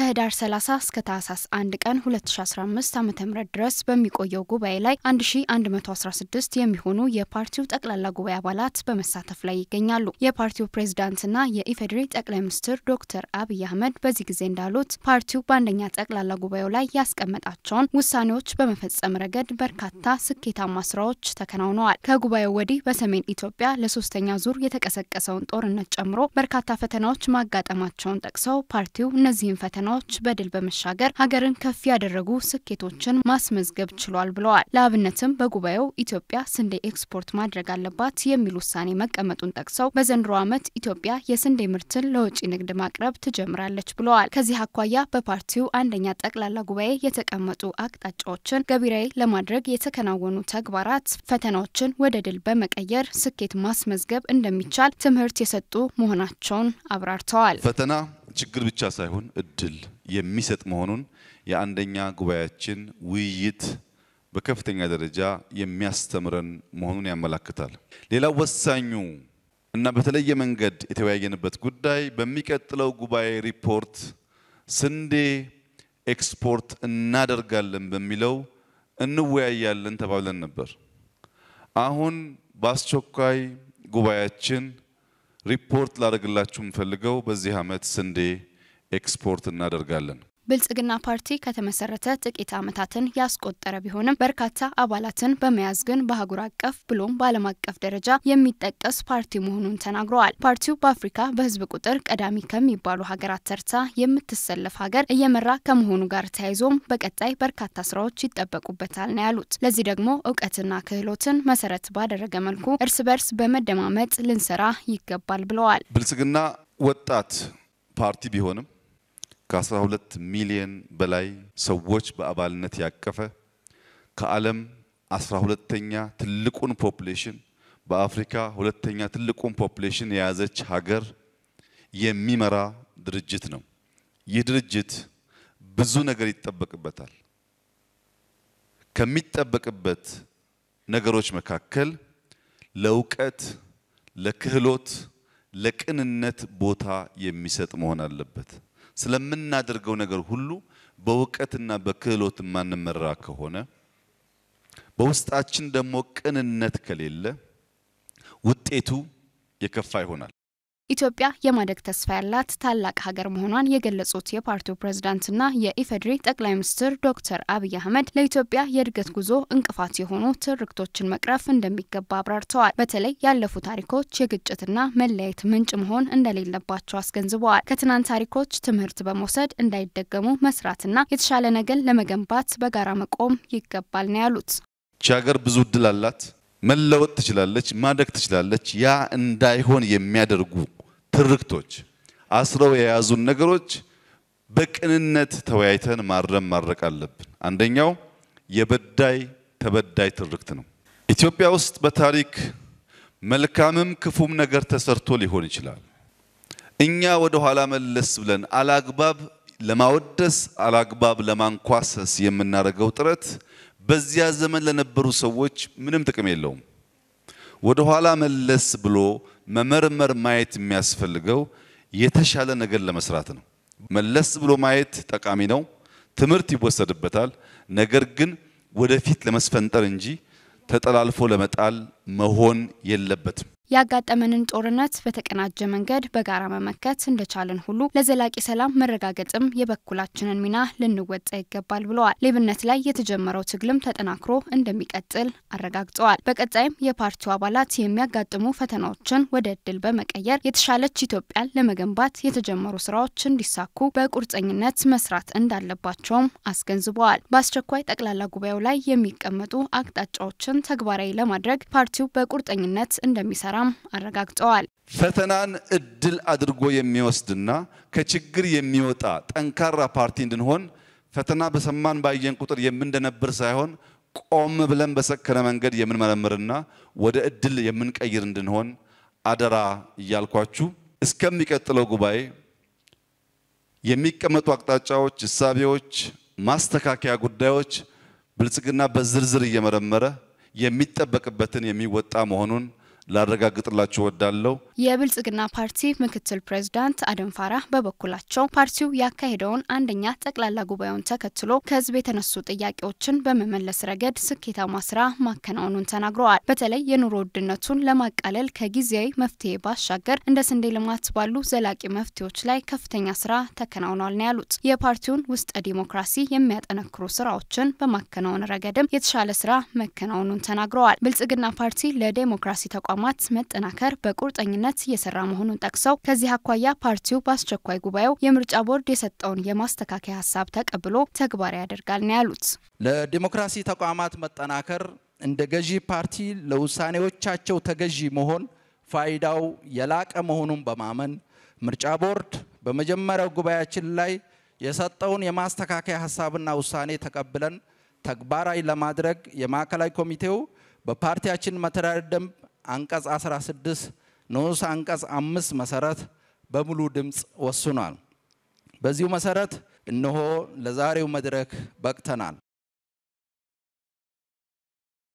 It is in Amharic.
ከህዳር 30 እስከ ታህሳስ 1 ቀን 2015 ዓ ም ድረስ በሚቆየው ጉባኤ ላይ 1116 የሚሆኑ የፓርቲው ጠቅላላ ጉባኤ አባላት በመሳተፍ ላይ ይገኛሉ። የፓርቲው ፕሬዝዳንትና የኢፌዴሪ ጠቅላይ ሚኒስትር ዶክተር አብይ አህመድ በዚህ ጊዜ እንዳሉት ፓርቲው በአንደኛ ጠቅላላ ጉባኤው ላይ ያስቀመጣቸውን ውሳኔዎች በመፈጸም ረገድ በርካታ ስኬታማ ስራዎች ተከናውነዋል። ከጉባኤው ወዲህ በሰሜን ኢትዮጵያ ለሶስተኛ ዙር የተቀሰቀሰውን ጦርነት ጨምሮ በርካታ ፈተናዎች ማጋጠማቸውን ጠቅሰው ፓርቲው እነዚህን ፈተና ፈተናዎች በድል በመሻገር ሀገርን ከፍ ያደረጉ ስኬቶችን ማስመዝገብ ችሏል ብለዋል። ለአብነትም በጉባኤው ኢትዮጵያ ስንዴ ኤክስፖርት ማድረግ አለባት የሚል ውሳኔ መቀመጡን ጠቅሰው በዘንድሮ ዓመት ኢትዮጵያ የስንዴ ምርትን ለውጭ ንግድ ማቅረብ ትጀምራለች ብለዋል። ከዚህ አኳያ በፓርቲው አንደኛ ጠቅላላ ጉባኤ የተቀመጡ አቅጣጫዎችን ገቢራዊ ለማድረግ የተከናወኑ ተግባራት ፈተናዎችን ወደ ድል በመቀየር ስኬት ማስመዝገብ እንደሚቻል ትምህርት የሰጡ መሆናቸውን አብራርተዋል። ፈተና ችግር ብቻ ሳይሆን እድል የሚሰጥ መሆኑን የአንደኛ ጉባኤያችን ውይይት በከፍተኛ ደረጃ የሚያስተምረን መሆኑን ያመላክታል። ሌላው ወሳኙ እና በተለየ መንገድ የተወያየንበት ጉዳይ በሚቀጥለው ጉባኤ ሪፖርት ስንዴ ኤክስፖርት እናደርጋለን በሚለው እንወያያለን ተባብለን ነበር። አሁን በአስቸኳይ ጉባኤያችን ሪፖርት ላደርግላችሁ የምፈልገው በዚህ ዓመት ስንዴ ኤክስፖርት እናደርጋለን። ብልጽግና ፓርቲ ከተመሰረተ ጥቂት ዓመታትን ያስቆጠረ ቢሆንም በርካታ አባላትን በመያዝ ግን በአህጉር አቀፍ ብሎም በዓለም አቀፍ ደረጃ የሚጠቀስ ፓርቲ መሆኑን ተናግረዋል። ፓርቲው በአፍሪካ በህዝብ ቁጥር ቀዳሚ ከሚባሉ ሀገራት ተርታ የምትሰለፍ ሀገር እየመራ ከመሆኑ ጋር ተያይዞም በቀጣይ በርካታ ስራዎች ይጠበቁበታል ነው ያሉት። ለዚህ ደግሞ እውቀትና ክህሎትን መሰረት ባደረገ መልኩ እርስ በርስ በመደማመጥ ልንሰራ ይገባል ብለዋል። ብልጽግና ወጣት ፓርቲ ቢሆንም ከ12 ሚሊዮን በላይ ሰዎች በአባልነት ያቀፈ ከዓለም 12ተኛ ትልቁን ፖፕሌሽን በአፍሪካ ሁለተኛ ትልቁን ፖፕሌሽን የያዘች ሀገር የሚመራ ድርጅት ነው። ይህ ድርጅት ብዙ ነገር ይጠበቅበታል። ከሚጠበቅበት ነገሮች መካከል ለእውቀት፣ ለክህሎት፣ ለቅንነት ቦታ የሚሰጥ መሆን አለበት። ስለምናደርገው ነገር ሁሉ በእውቀትና በክህሎት የማንመራ ከሆነ በውስጣችን ደግሞ ቅንነት ከሌለ ውጤቱ የከፋ ይሆናል። ኢትዮጵያ የማደግ ተስፋ ያላት ታላቅ ሀገር መሆኗን የገለጹት የፓርቲው ፕሬዝዳንትና የኢፌዴሪ ጠቅላይ ሚኒስትር ዶክተር አብይ አህመድ ለኢትዮጵያ የእድገት ጉዞ እንቅፋት የሆኑ ትርክቶችን መቅረፍ እንደሚገባ አብራርተዋል። በተለይ ያለፉ ታሪኮች የግጭትና መለያየት ምንጭ መሆን እንደሌለባቸው አስገንዝበዋል። ከትናንት ታሪኮች ትምህርት በመውሰድ እንዳይደገሙ መስራትና የተሻለ ነገር ለመገንባት በጋራ መቆም ይገባል ነው ያሉት። ይቺ ሀገር ብዙ እድል አላት። መለወጥ ትችላለች፣ ማደግ ትችላለች። ያ እንዳይሆን የሚያደርጉ ትርክቶች አስረው የያዙን ነገሮች በቅንነት ተወያይተን ማረም ማድረቅ አለብን። አንደኛው የበዳይ ተበዳይ ትርክት ነው። ኢትዮጵያ ውስጥ በታሪክ መልካምም ክፉም ነገር ተሰርቶ ሊሆን ይችላል። እኛ ወደ ኋላ መለስ ብለን አላግባብ ለማወደስ አላግባብ ለማንኳሰስ የምናደርገው ጥረት በዚያ ዘመን ለነበሩ ሰዎች ምንም ጥቅም የለውም። ወደ ኋላ መለስ ብሎ መመርመር ማየት የሚያስፈልገው የተሻለ ነገር ለመስራት ነው። መለስ ብሎ ማየት ጠቃሚ ነው፣ ትምህርት ይወሰድበታል። ነገር ግን ወደፊት ለመስፈንጠር እንጂ ተጠላልፎ ለመጣል መሆን የለበትም። ያጋጠመንን ጦርነት በተቀናጀ መንገድ በጋራ መመከት እንደቻለን ሁሉ ለዘላቂ ሰላም መረጋገጥም የበኩላችንን ሚና ልንወጣ ይገባል ብለዋል። ሌብነት ላይ የተጀመረው ትግልም ተጠናክሮ እንደሚቀጥል አረጋግጠዋል። በቀጣይም የፓርቲው አባላት የሚያጋጥሙ ፈተናዎችን ወደ እድል በመቀየር የተሻለች ኢትዮጵያን ለመገንባት የተጀመሩ ስራዎች እንዲሳኩ በቁርጠኝነት መስራት እንዳለባቸውም አስገንዝበዋል። በአስቸኳይ ጠቅላላ ጉባኤው ላይ የሚቀመጡ አቅጣጫዎችን ተግባራዊ ለማድረግ ፓርቲው በቁርጠኝነት እንደሚሰራ እንደሚሰራም አረጋግጠዋል። ፈተናን እድል አድርጎ የሚወስድና ከችግር የሚወጣ ጠንካራ ፓርቲ እንድንሆን ፈተና በሰማን ባየን ቁጥር የምንደነብር ሳይሆን ቆም ብለን በሰከነ መንገድ የምንመረምርና ወደ እድል የምንቀይር እንድንሆን አደራ እያልኳችሁ እስከሚቀጥለው ጉባኤ የሚቀመጡ አቅጣጫዎች፣ እሳቤዎች፣ ማስተካከያ ጉዳዮች ብልጽግና በዝርዝር እየመረመረ የሚጠበቅበትን የሚወጣ መሆኑን ላረጋግጥላችሁ ወዳለው የብልጽግና ፓርቲ ምክትል ፕሬዚዳንት አደም ፋራ በበኩላቸው ፓርቲው ያካሄደውን አንደኛ ጠቅላላ ጉባኤውን ተከትሎ ከህዝብ የተነሱ ጥያቄዎችን በመመለስ ረገድ ስኬታማ ስራ ማከናወኑን ተናግረዋል። በተለይ የኑሮ ውድነቱን ለማቃለል ከጊዜያዊ መፍትሄ ባሻገር እንደ ስንዴ ልማት ባሉ ዘላቂ መፍትሄዎች ላይ ከፍተኛ ስራ ተከናውኗል ነው ያሉት። የፓርቲውን ውስጠ ዲሞክራሲ የሚያጠነክሩ ስራዎችን በማከናወን ረገድም የተሻለ ስራ መከናወኑን ተናግረዋል። ብልጽግና ፓርቲ ለዴሞክራሲ ተቋም ተቋማት መጠናከር በቁርጠኝነት እየሰራ መሆኑን ጠቅሰው ከዚህ አኳያ ፓርቲው በአስቸኳይ ጉባኤው የምርጫ ቦርድ የሰጠውን የማስተካከያ ሀሳብ ተቀብሎ ተግባራዊ ያደርጋል ነው ያሉት። ለዲሞክራሲ ተቋማት መጠናከር እንደ ገዢ ፓርቲ ለውሳኔዎቻቸው ተገዢ መሆን ፋይዳው የላቀ መሆኑን በማመን ምርጫ ቦርድ በመጀመሪያው ጉባኤያችን ላይ የሰጠውን የማስተካከያ ሀሳብና ውሳኔ ተቀብለን ተግባራዊ ለማድረግ የማዕከላዊ ኮሚቴው በፓርቲያችን መተዳደር ደንብ አንቀጽ 16 ንዑስ አንቀጽ 5 መሰረት በሙሉ ድምፅ ወስኗል። በዚሁ መሰረት እነሆ ለዛሬው መድረክ በቅተናል።